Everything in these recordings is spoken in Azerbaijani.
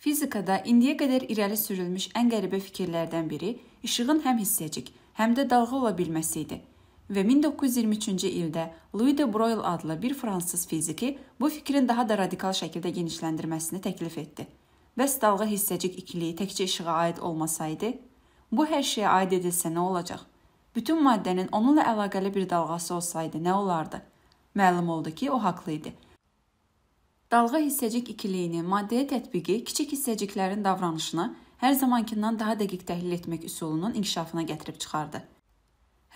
Fizikada indiyə qədər irəli sürülmüş ən qəribə fikirlərdən biri işığın həm hissəcik, həm də dalğa ola bilməsi idi. Və 1923-cü ildə Louis de Broglie adlı bir fransız fiziki bu fikrin daha da radikal şəkildə genişləndirməsini təklif etdi. Bəs dalğa hissəcik ikiliyi təkcə işığa aid olmasaydı, bu hər şeyə aid edilsə nə olacaq? Bütün maddənin onunla əlaqəli bir dalğası olsaydı nə olardı? Məlum oldu ki, o haqlı idi Dalğa hissəcik ikiliyini maddəyə tətbiqi kiçik hissəciklərin davranışını hər zamankindən daha dəqiq təhlil etmək üsulunun inkişafına gətirib çıxardı.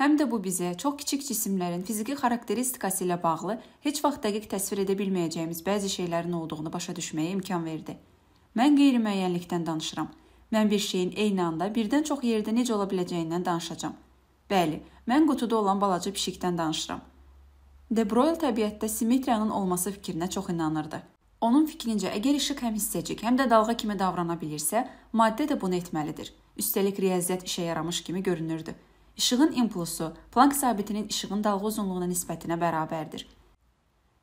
Həm də bu bizə çox kiçik cisimlərin fiziki xarakteristikası ilə bağlı heç vaxt dəqiq təsvir edə bilməyəcəyimiz bəzi şeylərin olduğunu başa düşməyə imkan verdi. Mən qeyri-müəyyənlikdən danışıram. Mən bir şeyin eyni anda birdən çox yerdə necə ola biləcəyindən danışacağam. Bəli, mən qutuda olan balaca pişikdən danışıram. De Broil təbiətdə simmetriyanın olması fikrinə çox inanırdı. Onun fikrincə, əgər işıq həm hissəcik, həm də dalğa kimi davrana bilirsə, maddə də bunu etməlidir. Üstəlik riyaziyyat işə yaramış kimi görünürdü. İşığın impulsu Planck sabitinin işığın dalğa uzunluğuna nisbətinə bərabərdir.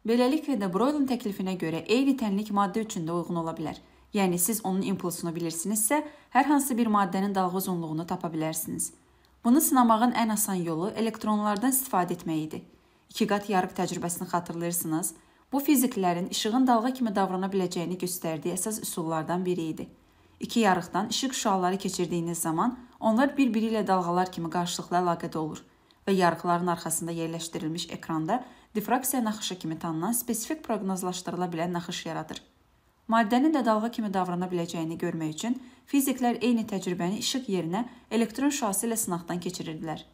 Beləliklə də Broilin təklifinə görə eyni tənlik maddə üçün də uyğun ola bilər. Yəni siz onun impulsunu bilirsinizsə, hər hansı bir maddənin dalğa uzunluğunu tapa bilərsiniz. Bunu sınamağın ən asan yolu elektronlardan istifadə etmək idi iki qat yarıq təcrübəsini xatırlayırsınız. Bu fiziklərin işığın dalğa kimi davrana biləcəyini göstərdiyi əsas üsullardan biri idi. İki yarıqdan işıq şüaları keçirdiyiniz zaman onlar bir-biri ilə dalğalar kimi qarşılıqlı əlaqədə olur və yarıqların arxasında yerləşdirilmiş ekranda difraksiya naxışı kimi tanınan spesifik proqnozlaşdırıla bilən naxış yaradır. Maddənin də dalğa kimi davrana biləcəyini görmək üçün fiziklər eyni təcrübəni işıq yerinə elektron şüası ilə sınaqdan keçirirdilər.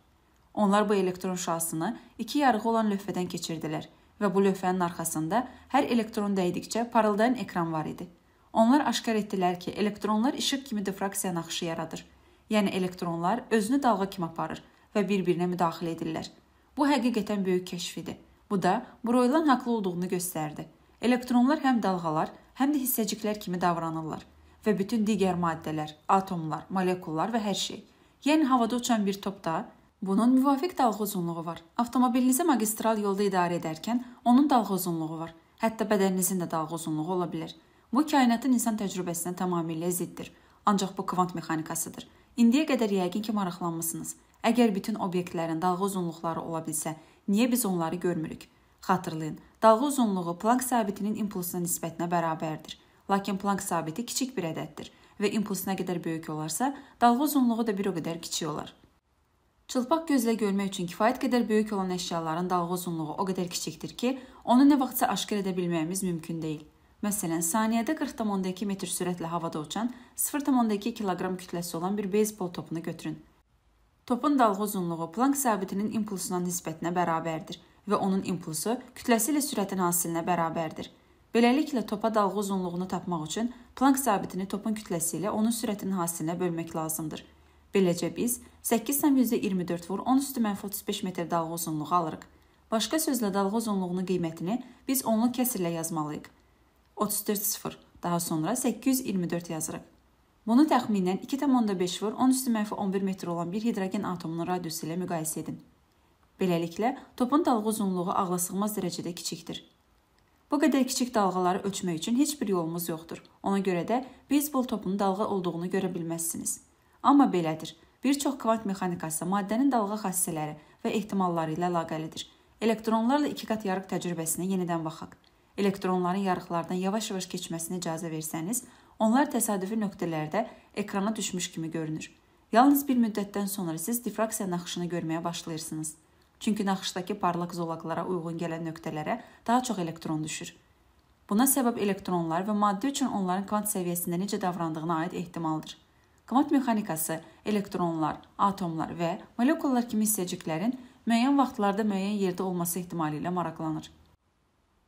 Onlar bu elektron şüasını iki yarığı olan lövhədən keçirdilər və bu lövhənin arxasında hər elektron dəydikcə parıldayan ekran var idi. Onlar aşkar etdilər ki, elektronlar işıq kimi difraksiya naxışı yaradır. Yəni elektronlar özünü dalğa kimi aparır və bir-birinə müdaxilə edirlər. Bu həqiqətən böyük kəşf idi. Bu da Broylan haqlı olduğunu göstərdi. Elektronlar həm dalğalar, həm də hissəciklər kimi davranırlar və bütün digər maddələr, atomlar, molekullar və hər şey. Yəni havada uçan bir topda Bunun müvafiq dalğıcınlığı var. Avtomobilinizi magistral yolda idarə edərkən onun dalğıcınlığı var. Hətta bədəninizin də dalğıcınlığı ola bilər. Bu kainatın insan təcrübəsinə tamamilə ziddir. Ancaq bu kvant mexanikasıdır. İndiyə qədər yəqin ki maraqlanmısınız. Əgər bütün obyektlərin dalğı uzunluqları ola bilsə, niyə biz onları görmürük? Xatırlayın, dalğı uzunluğu Planck sabitinin impulsuna nisbətinə bərabərdir. Lakin Planck sabiti kiçik bir ədəddir və impuls nə qədər böyük olarsa, dalğı uzunluğu da bir o qədər kiçik olar. Çılpaq gözlə görmək üçün kifayət qədər böyük olan əşyaların dalğa uzunluğu o qədər kiçikdir ki, onu nə vaxtsa aşkar edə bilməyimiz mümkün deyil. Məsələn, saniyədə 40.2 metr sürətlə havada uçan 0.2 kiloqram kütləsi olan bir beysbol topunu götürün. Topun dalğa uzunluğu Planck sabitinin impulsuna nisbətinə bərabərdir və onun impulsu kütləsi ilə sürətin hasilinə bərabərdir. Beləliklə, topa dalğa uzunluğunu tapmaq üçün Planck sabitini topun kütləsi ilə onun sürətinin hasilinə bölmək lazımdır. Beləcə biz 8,24 vur 10 üstü mənfi 35 metr dalğa uzunluğu alırıq. Başqa sözlə dalğa uzunluğunun qiymətini biz onlu kəsirlə yazmalıyıq. 34 0, daha sonra 824 yazırıq. Bunu təxminən 2,5 vur 10 üstü mənfi 11 metr olan bir hidrogen atomunun radiusu ilə müqayisə edin. Beləliklə, topun dalğa uzunluğu ağlasığmaz dərəcədə kiçikdir. Bu qədər kiçik dalğaları ölçmək üçün heç bir yolumuz yoxdur. Ona görə də beysbol topunun dalğa olduğunu görə bilməzsiniz. Amma belədir. Bir çox kvant mexanikası maddənin dalğa xassələri və ehtimalları ilə əlaqəlidir. Elektronlarla iki qat yarıq təcrübəsinə yenidən baxaq. Elektronların yarıqlardan yavaş-yavaş keçməsinə icazə versəniz, onlar təsadüfi nöqtələrdə ekrana düşmüş kimi görünür. Yalnız bir müddətdən sonra siz difraksiya naxışını görməyə başlayırsınız. Çünki naxışdakı parlaq zolaqlara uyğun gələn nöqtələrə daha çox elektron düşür. Buna səbəb elektronlar və maddə üçün onların kvant səviyyəsində necə davrandığına aid ehtimaldır. Kvant mexanikası elektronlar, atomlar və molekullar kimi hissəciklərin müəyyən vaxtlarda müəyyən yerdə olması ehtimalı ilə maraqlanır.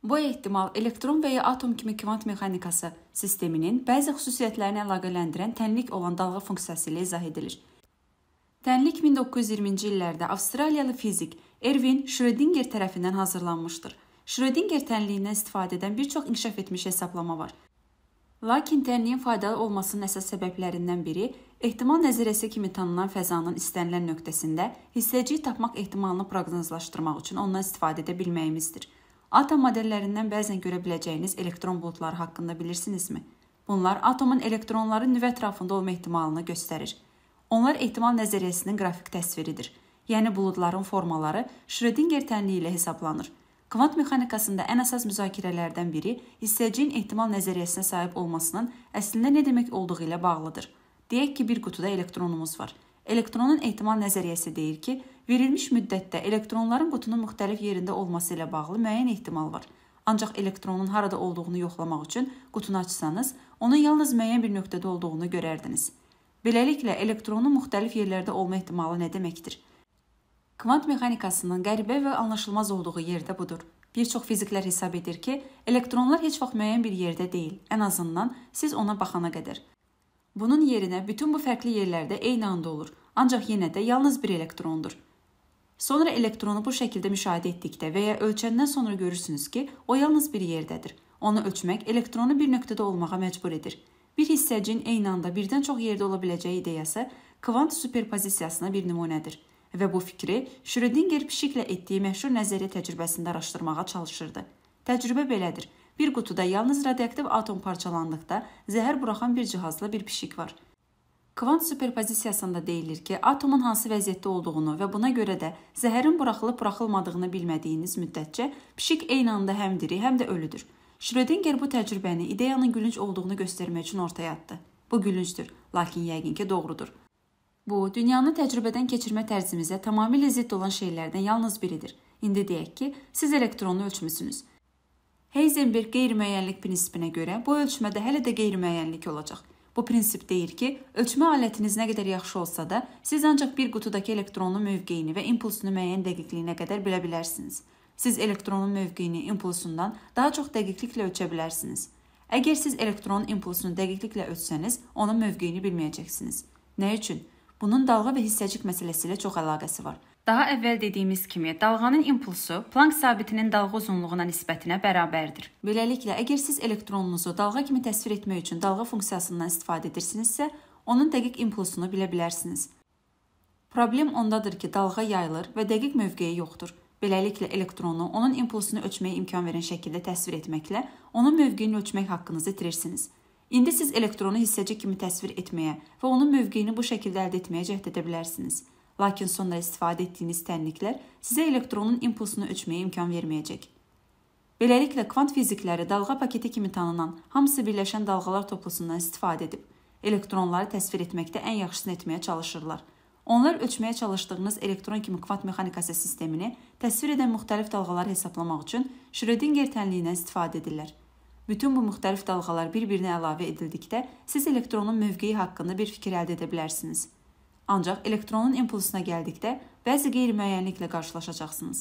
Bu ehtimal elektron və ya atom kimi kvant mexanikası sisteminin bəzi xüsusiyyətlərini əlaqələndirən tənlik olan dalğa funksiyası ilə izah edilir. Tənlik 1920-ci illərdə Avstraliyalı fizik Erwin Schrödinger tərəfindən hazırlanmışdır. Schrödinger tənliyindən istifadə edən bir çox inkişaf etmiş hesablama var. Lakin tənliyin faydalı olmasının əsas səbəblərindən biri ehtimal nəzəriyəsi kimi tanınan fəzanın istənilən nöqtəsində hissəciyi tapmaq ehtimalını proqnozlaşdırmaq üçün ondan istifadə edə bilməyimizdir. Atom modellərindən bəzən görə biləcəyiniz elektron buludları haqqında bilirsinizmi? Bunlar atomun elektronları nüvə ətrafında olma ehtimalını göstərir. Onlar ehtimal nəzəriyyəsinin qrafik təsviridir. Yəni buludların formaları Schrödinger tənliyi ilə hesablanır. Kvant mexanikasında ən əsas müzakirələrdən biri hissəciyin ehtimal nəzəriyyəsinə sahib olmasının əslində nə demək olduğu ilə bağlıdır. Deyək ki, bir qutuda elektronumuz var. Elektronun ehtimal nəzəriyyəsi deyir ki, verilmiş müddətdə elektronların qutunun müxtəlif yerində olması ilə bağlı müəyyən ehtimal var. Ancaq elektronun harada olduğunu yoxlamaq üçün qutunu açsanız, onun yalnız müəyyən bir nöqtədə olduğunu görərdiniz. Beləliklə, elektronun müxtəlif yerlərdə olma ehtimalı nə deməkdir? Kvant mexanikasının qəribə və anlaşılmaz olduğu yerdə budur. Bir çox fiziklər hesab edir ki, elektronlar heç vaxt müəyyən bir yerdə deyil, ən azından siz ona baxana qədər. Bunun yerinə bütün bu fərqli yerlərdə eyni anda olur, ancaq yenə də yalnız bir elektrondur. Sonra elektronu bu şəkildə müşahidə etdikdə və ya ölçəndən sonra görürsünüz ki, o yalnız bir yerdədir. Onu ölçmək elektronu bir nöqtədə olmağa məcbur edir. Bir hissəciyin eyni anda birdən çox yerdə ola biləcəyi ideyası kvant superpozisiyasına bir nümunədir və bu fikri Şrödinger pişiklə etdiyi məşhur nəzəriyyə təcrübəsində araşdırmağa çalışırdı. Təcrübə belədir. Bir qutuda yalnız radioaktiv atom parçalandıqda zəhər buraxan bir cihazlı bir pişik var. Kvant superpozisiyasında deyilir ki, atomun hansı vəziyyətdə olduğunu və buna görə də zəhərin buraxılıb-buraxılmadığını bilmədiyiniz müddətcə pişik eyni anda həm diri, həm də ölüdür. Şrödinger bu təcrübəni ideyanın gülünc olduğunu göstərmək üçün ortaya atdı. Bu gülüncdür, lakin yəqin ki, doğrudur. Bu, dünyanı təcrübədən keçirmə tərzimizə tamamilə zidd olan şeylərdən yalnız biridir. İndi deyək ki, siz elektronlu ölçmüsünüz. Heisenberg qeyri-müəyyənlik prinsipinə görə bu ölçmədə hələ də qeyri-müəyyənlik olacaq. Bu prinsip deyir ki, ölçmə alətiniz nə qədər yaxşı olsa da, siz ancaq bir qutudakı elektronun mövqeyini və impulsunu müəyyən dəqiqliyinə qədər bilə bilərsiniz. Siz elektronun mövqeyini impulsundan daha çox dəqiqliklə ölçə bilərsiniz. Əgər siz elektronun impulsunu dəqiqliklə ölçsəniz, onun mövqeyini bilməyəcəksiniz. Nə üçün? Bunun dalğa və hissəcik məsələsi ilə çox əlaqəsi var. Daha əvvəl dediyimiz kimi, dalğanın impulsu Planck sabitinin dalğa uzunluğuna nisbətinə bərabərdir. Beləliklə, əgər siz elektronunuzu dalğa kimi təsvir etmək üçün dalğa funksiyasından istifadə edirsinizsə, onun dəqiq impulsunu bilə bilərsiniz. Problem ondadır ki, dalğa yayılır və dəqiq mövqeyi yoxdur. Beləliklə, elektronu onun impulsunu ölçməyə imkan verən şəkildə təsvir etməklə onun mövqeyini ölçmək haqqınızı itirirsiniz. İndi siz elektronu hissəcik kimi təsvir etməyə və onun mövqeyini bu şəkildə əldə etməyə cəhd edə bilərsiniz. Lakin sonra istifadə etdiyiniz tənliklər sizə elektronun impulsunu ölçməyə imkan verməyəcək. Beləliklə, kvant fizikləri dalğa paketi kimi tanınan, hamısı birləşən dalğalar toplusundan istifadə edib elektronları təsvir etməkdə ən yaxşısını etməyə çalışırlar. Onlar ölçməyə çalışdığınız elektron kimi kvant mexanikası sistemini təsvir edən müxtəlif dalğaları hesablamaq üçün Schrödinger tənliyindən istifadə edirlər. Bütün bu müxtəlif dalğalar bir-birinə əlavə edildikdə siz elektronun mövqeyi haqqında bir fikir əldə edə bilərsiniz. Ancaq elektronun impulsuna gəldikdə bəzi qeyri-müəyyənliklə qarşılaşacaqsınız.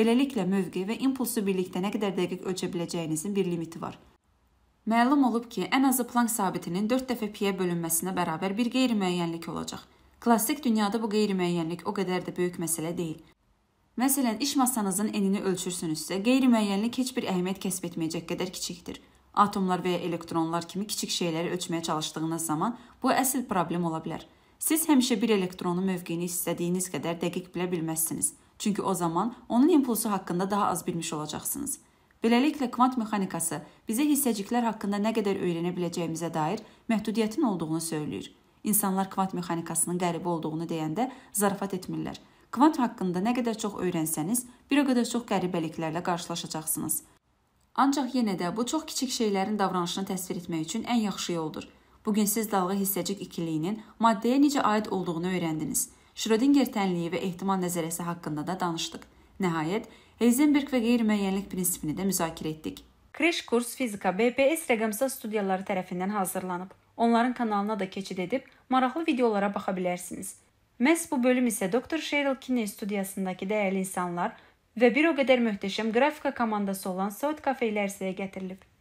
Beləliklə mövqe və impulsu birlikdə nə qədər dəqiq ölçə biləcəyinizin bir limiti var. Məlum olub ki, ən azı Planck sabitinin 4 dəfə piyə bölünməsinə bərabər bir qeyri-müəyyənlik olacaq. Klassik dünyada bu qeyri-müəyyənlik o qədər də böyük məsələ deyil. Məsələn, iş masanızın enini ölçürsünüzsə, qeyri-müəyyənlik heç bir əhəmiyyət kəsb etməyəcək qədər kiçikdir. Atomlar və ya elektronlar kimi kiçik şeyləri ölçməyə çalışdığınız zaman bu əsl problem ola bilər. Siz həmişə bir elektronun mövqeyini istədiyiniz qədər dəqiq bilə bilməzsiniz. Çünki o zaman onun impulsu haqqında daha az bilmiş olacaqsınız. Beləliklə kvant mexanikası bizə hissəciklər haqqında nə qədər öyrənə biləcəyimizə dair məhdudiyyətin olduğunu söyləyir. İnsanlar kvant mexanikasının qəribi olduğunu deyəndə zarafat etmirlər. Kvant haqqında nə qədər çox öyrənsəniz, bir o qədər çox qəribəliklərlə qarşılaşacaqsınız. Ancaq yenə də bu çox kiçik şeylərin davranışını təsvir etmək üçün ən yaxşı yoldur. Bu gün siz dalğa hissəcik ikiliyinin maddəyə necə aid olduğunu öyrəndiniz. Schrödinger tənliyi və ehtimal nəzəriyyəsi haqqında da danışdıq. Nəhayət, Heisenberg və qeyri-müəyyənlik prinsipini də müzakirə etdik. Kreş kurs fizika BPS rəqəmsal studiyaları tərəfindən hazırlanıb. Onların kanalına da keçid edib maraqlı videolara baxa bilərsiniz. Məhz bu bölüm isə Dr. Cheryl Kinney studiyasındakı dəyərli insanlar və bir o qədər möhtəşəm qrafika komandası olan South Cafe ilə ərsəyə gətirilib.